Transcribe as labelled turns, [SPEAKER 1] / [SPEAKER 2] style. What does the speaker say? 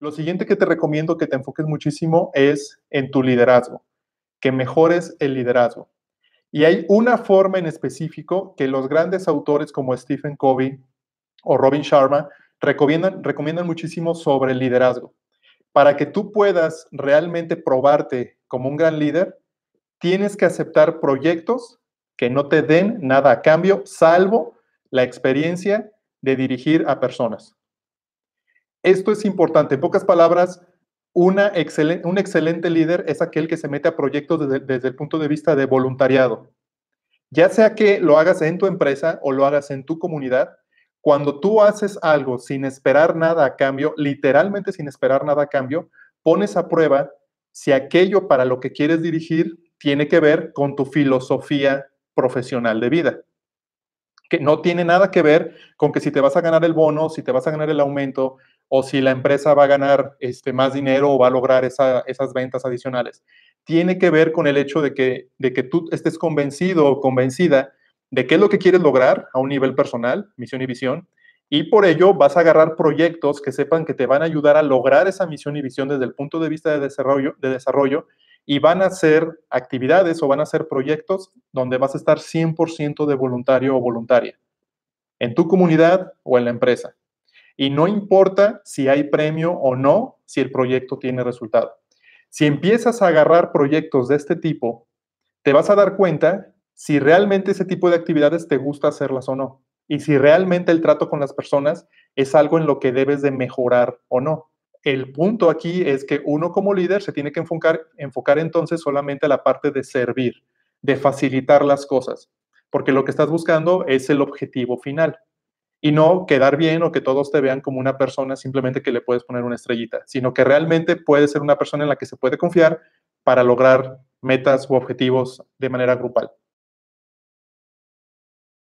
[SPEAKER 1] Lo siguiente que te recomiendo que te enfoques muchísimo es en tu liderazgo, que mejores el liderazgo. Y hay una forma en específico que los grandes autores como Stephen Covey o Robin Sharma recomiendan, recomiendan muchísimo sobre el liderazgo. Para que tú puedas realmente probarte como un gran líder, tienes que aceptar proyectos que no te den nada a cambio, salvo la experiencia de dirigir a personas. Esto es importante. En pocas palabras, una un excelente líder es aquel que se mete a proyectos desde el punto de vista de voluntariado. Ya sea que lo hagas en tu empresa o lo hagas en tu comunidad, cuando tú haces algo sin esperar nada a cambio, literalmente sin esperar nada a cambio, pones a prueba si aquello para lo que quieres dirigir tiene que ver con tu filosofía profesional de vida que no tiene nada que ver con que si te vas a ganar el bono, si te vas a ganar el aumento o si la empresa va a ganar este, más dinero o va a lograr esas ventas adicionales. Tiene que ver con el hecho de que, de que tú estés convencido o convencida de qué es lo que quieres lograr a un nivel personal, misión y visión, y por ello vas a agarrar proyectos que sepan que te van a ayudar a lograr esa misión y visión desde el punto de vista de desarrollo, de desarrollo y van a ser actividades o van a ser proyectos donde vas a estar 100% de voluntario o voluntaria, en tu comunidad o en la empresa. Y no importa si hay premio o no, si el proyecto tiene resultado. Si empiezas a agarrar proyectos de este tipo, te vas a dar cuenta si realmente ese tipo de actividades te gusta hacerlas o no. Y si realmente el trato con las personas es algo en lo que debes de mejorar o no. El punto aquí es que uno como líder se tiene que enfocar, entonces solamente a la parte de servir, de facilitar las cosas, porque lo que estás buscando es el objetivo final y no quedar bien o que todos te vean como una persona simplemente que le puedes poner una estrellita, sino que realmente puede ser una persona en la que se puede confiar para lograr metas u objetivos de manera grupal.